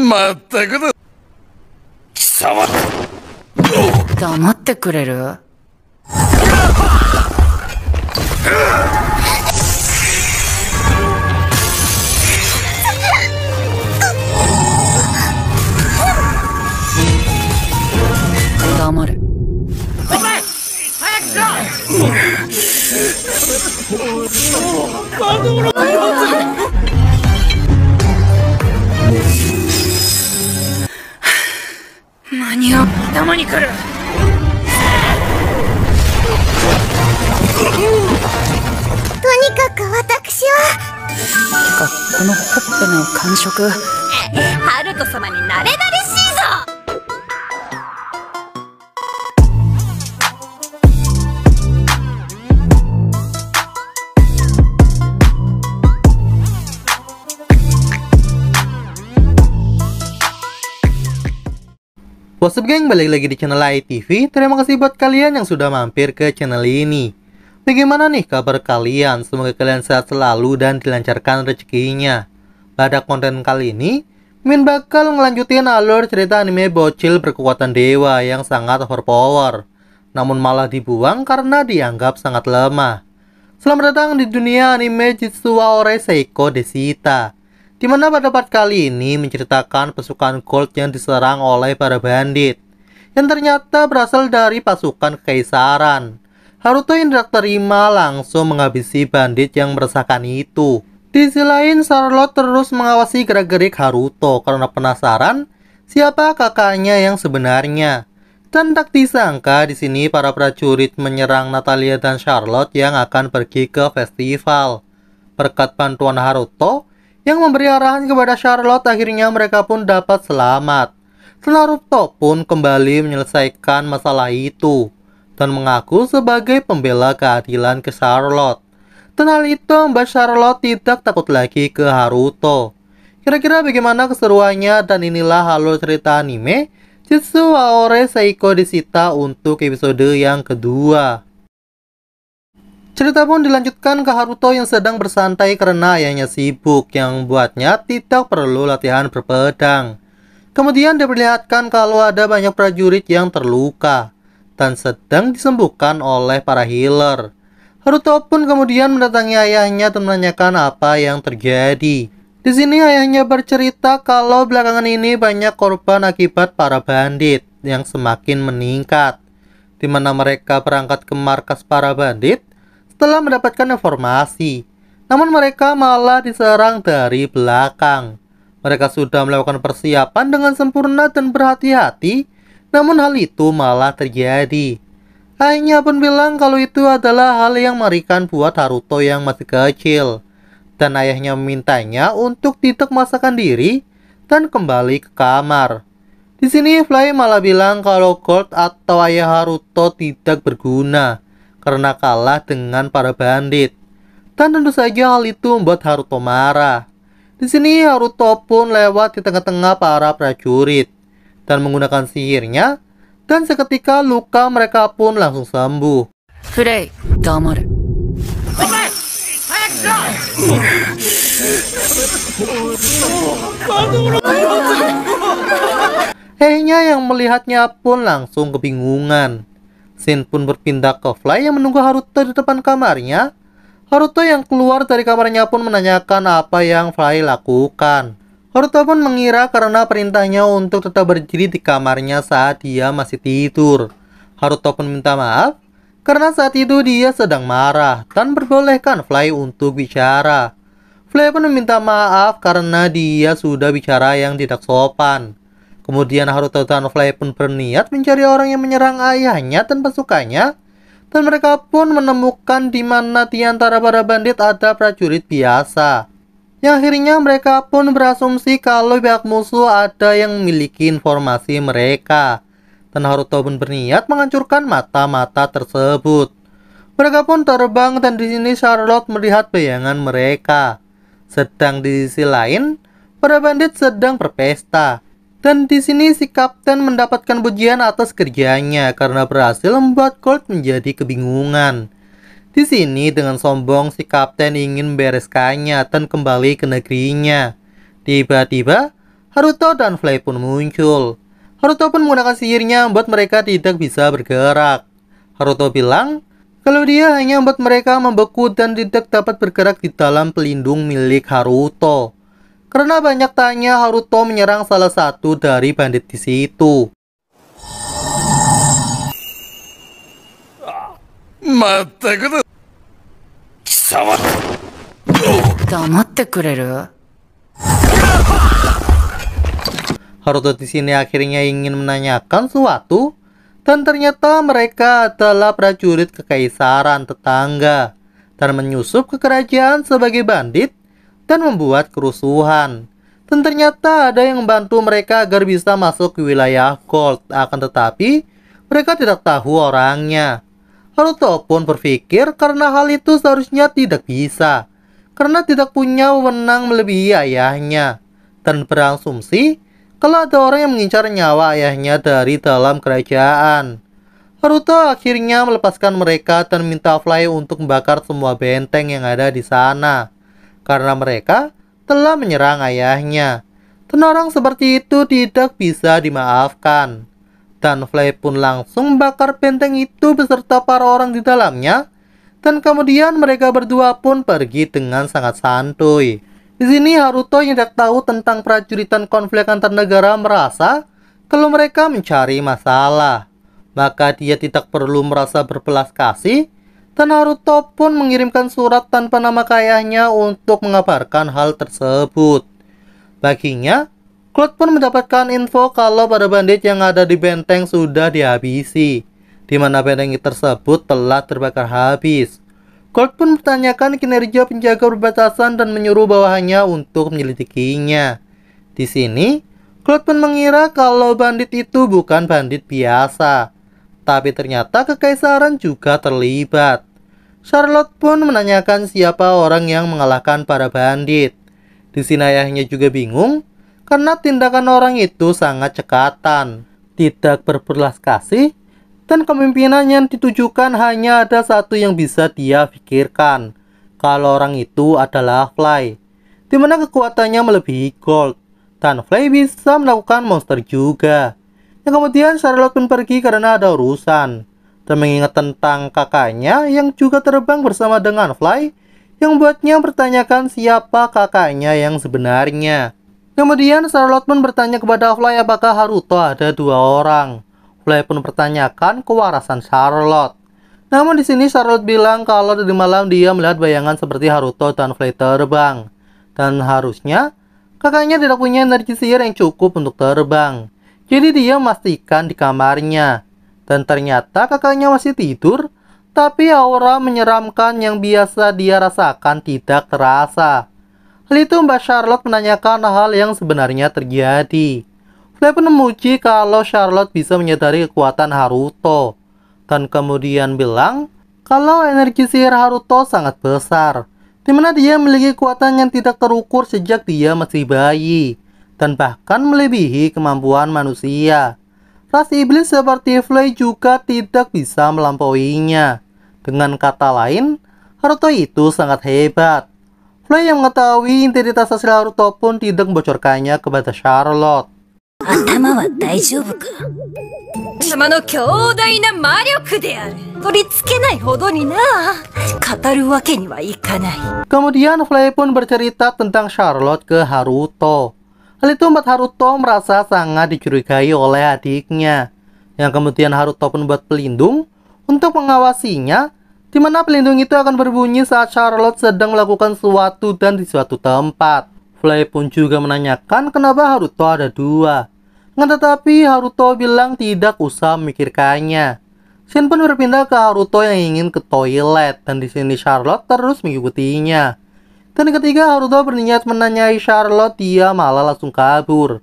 まったくだ貴様黙ってくれる黙れ早くしろ頭にくるとにかく私はてかこのほっぺの感触ハルト様になれなれ What's up geng, balik lagi di channel ITV Terima kasih buat kalian yang sudah mampir ke channel ini Bagaimana nih kabar kalian? Semoga kalian sehat selalu dan dilancarkan rezekinya Pada konten kali ini Min bakal ngelanjutin alur cerita anime bocil berkekuatan dewa yang sangat overpower Namun malah dibuang karena dianggap sangat lemah Selamat datang di dunia anime Jitsuwa Ore Seiko Desita di mana pada part kali ini menceritakan pasukan Gold yang diserang oleh para bandit, yang ternyata berasal dari pasukan kekaisaran. Haruto yang tidak terima langsung menghabisi bandit yang meresahkan itu. Di sisi lain, Charlotte terus mengawasi gerak-gerik Haruto karena penasaran siapa kakaknya yang sebenarnya. Dan tak disangka di sini para prajurit menyerang Natalia dan Charlotte yang akan pergi ke festival. Berkat bantuan Haruto, yang memberi arahan kepada Charlotte akhirnya mereka pun dapat selamat. Naruto pun kembali menyelesaikan masalah itu dan mengaku sebagai pembela keadilan ke Charlotte. Tenal itu Mbak Charlotte tidak takut lagi ke Haruto. Kira-kira bagaimana keseruannya dan inilah halus cerita anime Jitsu Aore Seiko disita untuk episode yang kedua. Cerita pun dilanjutkan ke Haruto yang sedang bersantai karena ayahnya sibuk yang buatnya tidak perlu latihan berpedang. Kemudian diperlihatkan kalau ada banyak prajurit yang terluka dan sedang disembuhkan oleh para healer. Haruto pun kemudian mendatangi ayahnya dan menanyakan apa yang terjadi. Di sini ayahnya bercerita kalau belakangan ini banyak korban akibat para bandit yang semakin meningkat. Di mana mereka berangkat ke markas para bandit telah mendapatkan informasi, namun mereka malah diserang dari belakang. Mereka sudah melakukan persiapan dengan sempurna dan berhati-hati, namun hal itu malah terjadi. Akhirnya pun bilang kalau itu adalah hal yang mengerikan buat Haruto yang masih kecil. Dan ayahnya memintanya untuk tidak masakan diri dan kembali ke kamar. Di sini Fly malah bilang kalau Gold atau ayah Haruto tidak berguna karena kalah dengan para bandit. Dan tentu saja hal itu membuat Haruto marah. Di sini Haruto pun lewat di tengah-tengah para prajurit dan menggunakan sihirnya dan seketika luka mereka pun langsung sembuh. Kurei, damar. Ehnya yang melihatnya pun langsung kebingungan. Sin pun berpindah ke Fly yang menunggu Haruto di depan kamarnya. Haruto yang keluar dari kamarnya pun menanyakan apa yang Fly lakukan. Haruto pun mengira karena perintahnya untuk tetap berdiri di kamarnya saat dia masih tidur. Haruto pun minta maaf karena saat itu dia sedang marah dan berbolehkan Fly untuk bicara. Fly pun meminta maaf karena dia sudah bicara yang tidak sopan. Kemudian dan Tanfly pun berniat mencari orang yang menyerang ayahnya dan pasukannya. Dan mereka pun menemukan di mana di antara para bandit ada prajurit biasa. Yang akhirnya mereka pun berasumsi kalau pihak musuh ada yang memiliki informasi mereka. Dan Haruto pun berniat menghancurkan mata-mata tersebut. Mereka pun terbang dan di sini Charlotte melihat bayangan mereka. Sedang di sisi lain, para bandit sedang berpesta. Dan di sini si kapten mendapatkan pujian atas kerjanya karena berhasil membuat Gold menjadi kebingungan. Di sini dengan sombong si kapten ingin bereskannya dan kembali ke negerinya. Tiba-tiba Haruto dan Fly pun muncul. Haruto pun menggunakan sihirnya membuat mereka tidak bisa bergerak. Haruto bilang kalau dia hanya membuat mereka membeku dan tidak dapat bergerak di dalam pelindung milik Haruto. Karena banyak tanya Haruto menyerang salah satu dari bandit di situ. Kamu. Haruto di sini akhirnya ingin menanyakan suatu, dan ternyata mereka adalah prajurit kekaisaran tetangga dan menyusup ke kerajaan sebagai bandit dan membuat kerusuhan. Dan ternyata ada yang membantu mereka agar bisa masuk ke wilayah Gold, akan tetapi mereka tidak tahu orangnya. Lalu pun berpikir karena hal itu seharusnya tidak bisa, karena tidak punya wewenang melebihi ayahnya, dan berasumsi kalau ada orang yang mengincar nyawa ayahnya dari dalam kerajaan. Haruto akhirnya melepaskan mereka dan minta Fly untuk membakar semua benteng yang ada di sana karena mereka telah menyerang ayahnya. orang seperti itu tidak bisa dimaafkan. Dan Fly pun langsung bakar benteng itu beserta para orang di dalamnya. Dan kemudian mereka berdua pun pergi dengan sangat santuy. Di sini Haruto yang tidak tahu tentang prajuritan konflik antar negara merasa kalau mereka mencari masalah. Maka dia tidak perlu merasa berbelas kasih bahkan Naruto pun mengirimkan surat tanpa nama kayanya untuk mengabarkan hal tersebut. Baginya, Cloud pun mendapatkan info kalau para bandit yang ada di benteng sudah dihabisi, di mana benteng tersebut telah terbakar habis. Cloud pun bertanyakan kinerja penjaga perbatasan dan menyuruh bawahannya untuk menyelidikinya. Di sini, Cloud pun mengira kalau bandit itu bukan bandit biasa, tapi ternyata kekaisaran juga terlibat. Charlotte pun menanyakan siapa orang yang mengalahkan para bandit. Di sini ayahnya juga bingung karena tindakan orang itu sangat cekatan, tidak berbelas kasih, dan kemimpinan yang ditujukan hanya ada satu yang bisa dia pikirkan. Kalau orang itu adalah Fly, di mana kekuatannya melebihi Gold, dan Fly bisa melakukan monster juga. Yang kemudian Charlotte pun pergi karena ada urusan dan mengingat tentang kakaknya yang juga terbang bersama dengan Fly, yang buatnya bertanyakan siapa kakaknya yang sebenarnya. Kemudian Charlotte pun bertanya kepada Fly apakah Haruto ada dua orang. Fly pun bertanyakan kewarasan Charlotte. Namun di sini Charlotte bilang kalau di malam dia melihat bayangan seperti Haruto dan Fly terbang. Dan harusnya kakaknya tidak punya energi sihir yang cukup untuk terbang. Jadi dia memastikan di kamarnya dan ternyata kakaknya masih tidur, tapi aura menyeramkan yang biasa dia rasakan tidak terasa. Hal itu Mbak Charlotte menanyakan hal yang sebenarnya terjadi. Flair pun memuji kalau Charlotte bisa menyadari kekuatan Haruto. Dan kemudian bilang kalau energi sihir Haruto sangat besar. Di mana dia memiliki kekuatan yang tidak terukur sejak dia masih bayi. Dan bahkan melebihi kemampuan manusia ras iblis seperti Fly juga tidak bisa melampauinya. Dengan kata lain, Haruto itu sangat hebat. Fly yang mengetahui identitas asli Haruto pun tidak membocorkannya kepada Charlotte. Kemudian Fly pun bercerita tentang Charlotte ke Haruto. Hal itu membuat Haruto merasa sangat dicurigai oleh adiknya, yang kemudian Haruto pun membuat pelindung untuk mengawasinya, di mana pelindung itu akan berbunyi saat Charlotte sedang melakukan sesuatu dan di suatu tempat. Fly pun juga menanyakan kenapa Haruto ada dua. Nggak tetapi Haruto bilang tidak usah memikirkannya. Shin pun berpindah ke Haruto yang ingin ke toilet dan di sini Charlotte terus mengikutinya. Dan ketiga, Haruto berniat menanyai Charlotte, dia malah langsung kabur.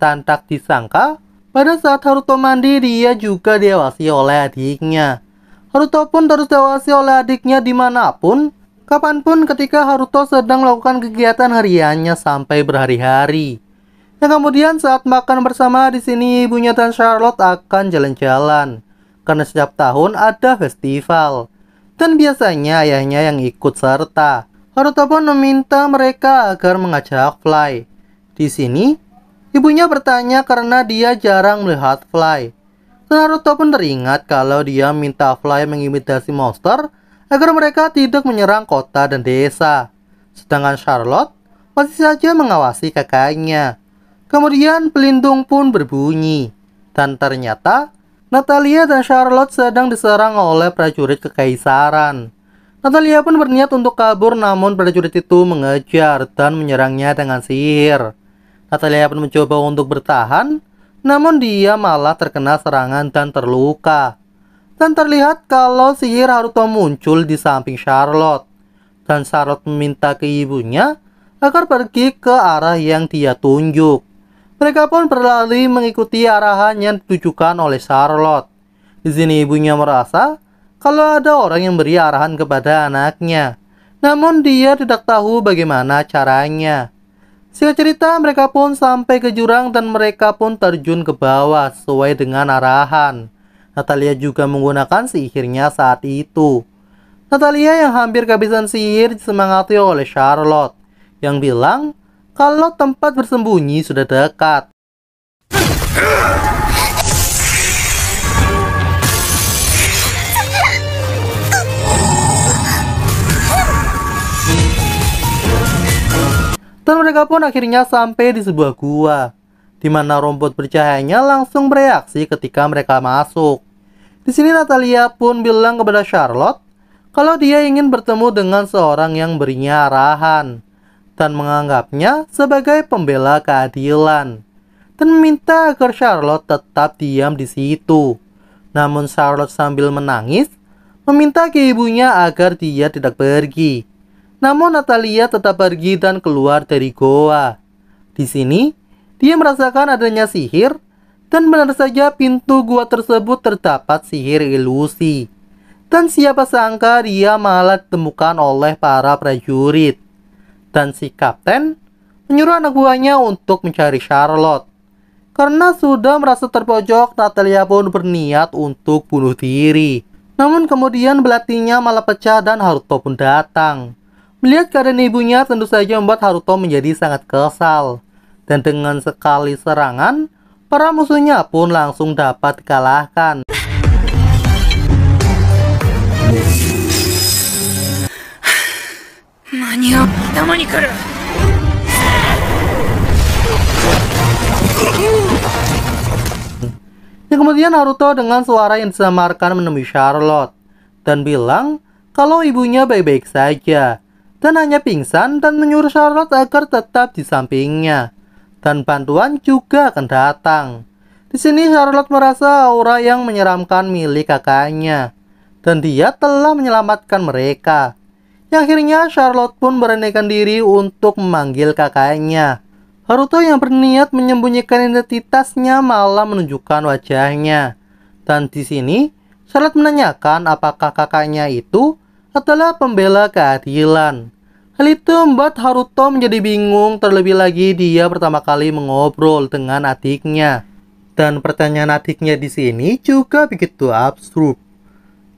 Tanpa disangka, pada saat Haruto mandi, dia juga diawasi oleh adiknya. Haruto pun terus diawasi oleh adiknya dimanapun, kapanpun ketika Haruto sedang melakukan kegiatan hariannya sampai berhari-hari. Yang kemudian saat makan bersama di sini ibunya dan Charlotte akan jalan-jalan. Karena setiap tahun ada festival. Dan biasanya ayahnya yang ikut serta pun meminta mereka agar mengajak Fly. Di sini, ibunya bertanya karena dia jarang melihat Fly. Naruto pun teringat kalau dia minta Fly mengimitasi monster agar mereka tidak menyerang kota dan desa. Sedangkan Charlotte masih saja mengawasi kakaknya. Kemudian pelindung pun berbunyi. Dan ternyata Natalia dan Charlotte sedang diserang oleh prajurit kekaisaran. Natalia pun berniat untuk kabur namun prajurit itu mengejar dan menyerangnya dengan sihir. Natalia pun mencoba untuk bertahan, namun dia malah terkena serangan dan terluka. Dan terlihat kalau sihir Haruto muncul di samping Charlotte. Dan Charlotte meminta ke ibunya agar pergi ke arah yang dia tunjuk. Mereka pun berlari mengikuti arahan yang ditujukan oleh Charlotte. Di sini ibunya merasa kalau ada orang yang beri arahan kepada anaknya. Namun dia tidak tahu bagaimana caranya. Singkat cerita, mereka pun sampai ke jurang dan mereka pun terjun ke bawah sesuai dengan arahan. Natalia juga menggunakan sihirnya saat itu. Natalia yang hampir kehabisan sihir disemangati oleh Charlotte yang bilang kalau tempat bersembunyi sudah dekat. Dan mereka pun akhirnya sampai di sebuah gua, di mana rumput bercahayanya langsung bereaksi ketika mereka masuk. Di sini Natalia pun bilang kepada Charlotte kalau dia ingin bertemu dengan seorang yang berinya arahan dan menganggapnya sebagai pembela keadilan dan meminta agar Charlotte tetap diam di situ. Namun Charlotte sambil menangis meminta ke ibunya agar dia tidak pergi namun Natalia tetap pergi dan keluar dari goa. Di sini, dia merasakan adanya sihir dan benar saja pintu gua tersebut terdapat sihir ilusi. Dan siapa sangka dia malah ditemukan oleh para prajurit. Dan si kapten menyuruh anak buahnya untuk mencari Charlotte. Karena sudah merasa terpojok, Natalia pun berniat untuk bunuh diri. Namun kemudian belatinya malah pecah dan Haruto pun datang. Melihat keadaan ibunya tentu saja membuat Haruto menjadi sangat kesal. Dan dengan sekali serangan, para musuhnya pun langsung dapat dikalahkan. Dan kemudian Naruto dengan suara yang disamarkan menemui Charlotte dan bilang kalau ibunya baik-baik saja dan hanya pingsan dan menyuruh Charlotte agar tetap di sampingnya. Dan bantuan juga akan datang. Di sini Charlotte merasa aura yang menyeramkan milik kakaknya. Dan dia telah menyelamatkan mereka. Yang akhirnya Charlotte pun beranikan diri untuk memanggil kakaknya. Haruto yang berniat menyembunyikan identitasnya malah menunjukkan wajahnya. Dan di sini, Charlotte menanyakan apakah kakaknya itu adalah pembela keadilan. Hal itu membuat Haruto menjadi bingung terlebih lagi dia pertama kali mengobrol dengan adiknya. Dan pertanyaan adiknya di sini juga begitu absurd.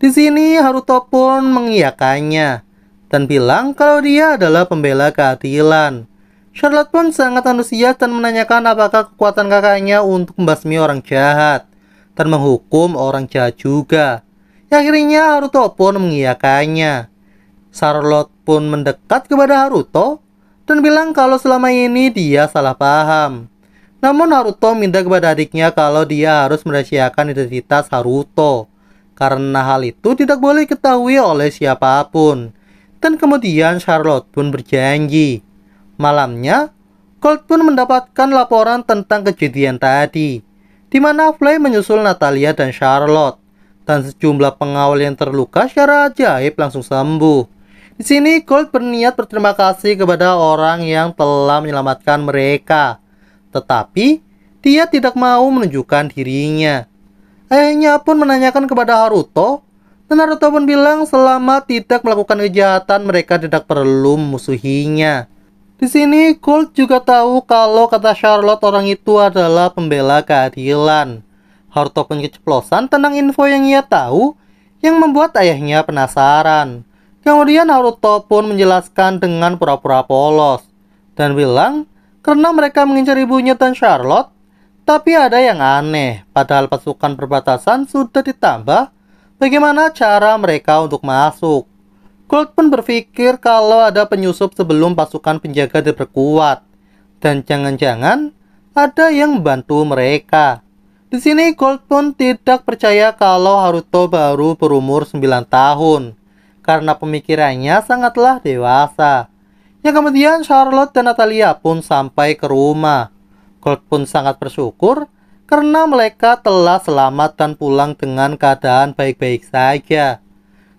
Di sini Haruto pun mengiyakannya dan bilang kalau dia adalah pembela keadilan. Charlotte pun sangat antusias dan menanyakan apakah kekuatan kakaknya untuk membasmi orang jahat dan menghukum orang jahat juga. Akhirnya Haruto pun mengiyakannya. Charlotte pun mendekat kepada Haruto dan bilang kalau selama ini dia salah paham. Namun Haruto minta kepada adiknya kalau dia harus merahasiakan identitas Haruto karena hal itu tidak boleh diketahui oleh siapapun. Dan kemudian Charlotte pun berjanji. Malamnya, Colt pun mendapatkan laporan tentang kejadian tadi, di mana Fly menyusul Natalia dan Charlotte dan sejumlah pengawal yang terluka secara ajaib langsung sembuh. Di sini Gold berniat berterima kasih kepada orang yang telah menyelamatkan mereka. Tetapi, dia tidak mau menunjukkan dirinya. Ayahnya pun menanyakan kepada Haruto, dan Naruto pun bilang selama tidak melakukan kejahatan mereka tidak perlu memusuhinya. Di sini Gold juga tahu kalau kata Charlotte orang itu adalah pembela keadilan. Haruto pun keceplosan tentang info yang ia tahu yang membuat ayahnya penasaran. Kemudian Haruto pun menjelaskan dengan pura-pura polos dan bilang karena mereka mengincar ibunya dan Charlotte, tapi ada yang aneh. Padahal pasukan perbatasan sudah ditambah, bagaimana cara mereka untuk masuk? Gold pun berpikir kalau ada penyusup sebelum pasukan penjaga diperkuat. Dan jangan-jangan ada yang membantu mereka. Di sini Gold pun tidak percaya kalau Haruto baru berumur 9 tahun karena pemikirannya sangatlah dewasa. Yang kemudian Charlotte dan Natalia pun sampai ke rumah. Gold pun sangat bersyukur karena mereka telah selamat dan pulang dengan keadaan baik-baik saja.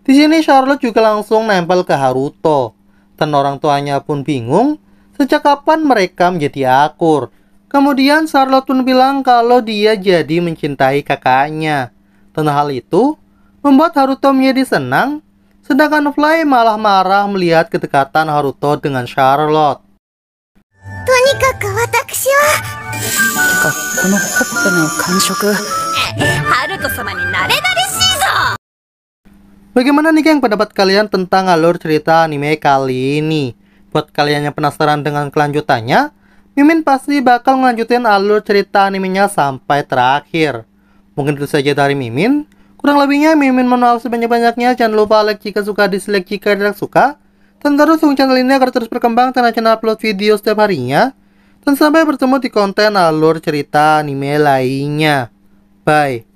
Di sini Charlotte juga langsung nempel ke Haruto. Dan orang tuanya pun bingung sejak kapan mereka menjadi akur. Kemudian Charlotte pun bilang kalau dia jadi mencintai kakaknya. Dan hal itu membuat Haruto menjadi senang, sedangkan Fly malah marah melihat kedekatan Haruto dengan Charlotte. Bagaimana nih geng pendapat kalian tentang alur cerita anime kali ini? Buat kalian yang penasaran dengan kelanjutannya, Mimin pasti bakal ngelanjutin alur cerita animenya sampai terakhir. Mungkin itu saja dari Mimin. Kurang lebihnya Mimin maaf sebanyak-banyaknya. Jangan lupa like jika suka, dislike jika tidak suka. Dan terus dukung channel ini agar terus berkembang karena channel upload video setiap harinya. Dan sampai bertemu di konten alur cerita anime lainnya. Bye.